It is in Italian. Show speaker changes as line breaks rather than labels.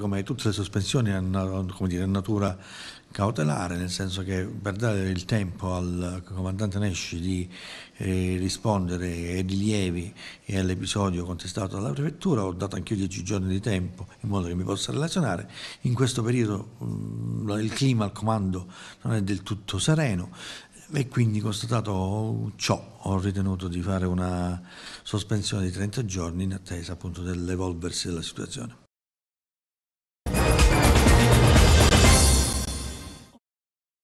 come tutte le sospensioni hanno dire, natura cautelare, nel senso che per dare il tempo al comandante Nesci di eh, rispondere ai rilievi e all'episodio contestato dalla prefettura, ho dato anch'io dieci giorni di tempo in modo che mi possa relazionare. In questo periodo mh, mm, il clima al comando non è del tutto sereno e quindi constatato ciò ho ritenuto di fare una sospensione di 30 giorni in attesa appunto dell'evolversi della situazione.